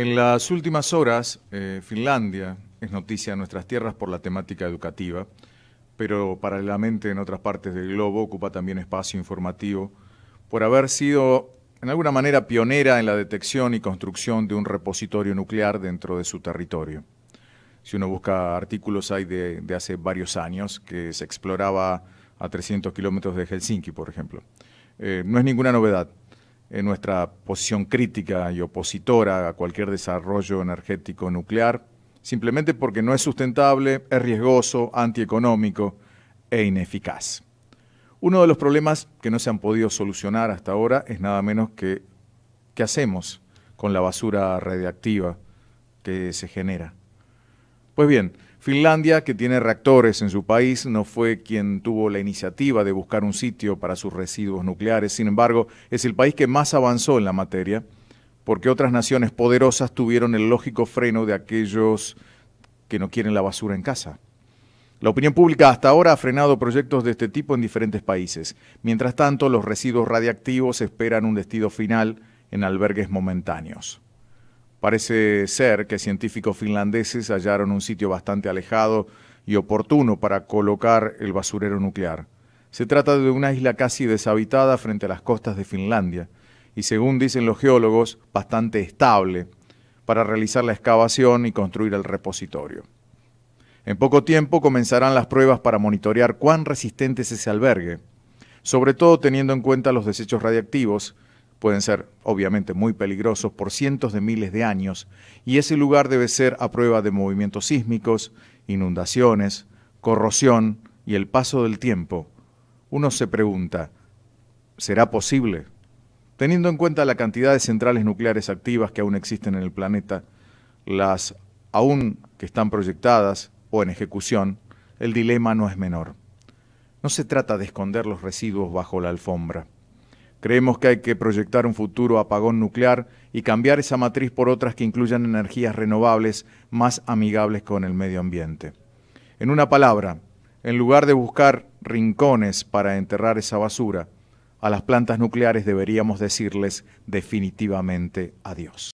En las últimas horas, eh, Finlandia es noticia en nuestras tierras por la temática educativa, pero paralelamente en otras partes del globo ocupa también espacio informativo por haber sido en alguna manera pionera en la detección y construcción de un repositorio nuclear dentro de su territorio. Si uno busca artículos hay de, hace varios años que se exploraba a 300 kilómetros de Helsinki, por ejemplo. Eh, no es ninguna novedad en nuestra posición crítica y opositora a cualquier desarrollo energético nuclear, simplemente porque no es sustentable, es riesgoso, antieconómico e ineficaz. Uno de los problemas que no se han podido solucionar hasta ahora es nada menos que qué hacemos con la basura radiactiva que se genera. Pues bien, Finlandia, que tiene reactores en su país, no fue quien tuvo la iniciativa de buscar un sitio para sus residuos nucleares, sin embargo, es el país que más avanzó en la materia, porque otras naciones poderosas tuvieron el lógico freno de aquellos que no quieren la basura en casa. La opinión pública hasta ahora ha frenado proyectos de este tipo en diferentes países. Mientras tanto, los residuos radiactivos esperan un destino final en albergues momentáneos. Parece ser que científicos finlandeses hallaron un sitio bastante alejado y oportuno para colocar el basurero nuclear. Se trata de una isla casi deshabitada frente a las costas de Finlandia y según dicen los geólogos, bastante estable para realizar la excavación y construir el repositorio. En poco tiempo comenzarán las pruebas para monitorear cuán resistente es ese albergue, sobre todo teniendo en cuenta los desechos radiactivos pueden ser obviamente muy peligrosos por cientos de miles de años y ese lugar debe ser a prueba de movimientos sísmicos, inundaciones, corrosión y el paso del tiempo. Uno se pregunta, ¿será posible? Teniendo en cuenta la cantidad de centrales nucleares activas que aún existen en el planeta, las aún que están proyectadas o en ejecución, el dilema no es menor. No se trata de esconder los residuos bajo la alfombra Creemos que hay que proyectar un futuro apagón nuclear y cambiar esa matriz por otras que incluyan energías renovables más amigables con el medio ambiente. En una palabra, en lugar de buscar rincones para enterrar esa basura, a las plantas nucleares deberíamos decirles definitivamente adiós.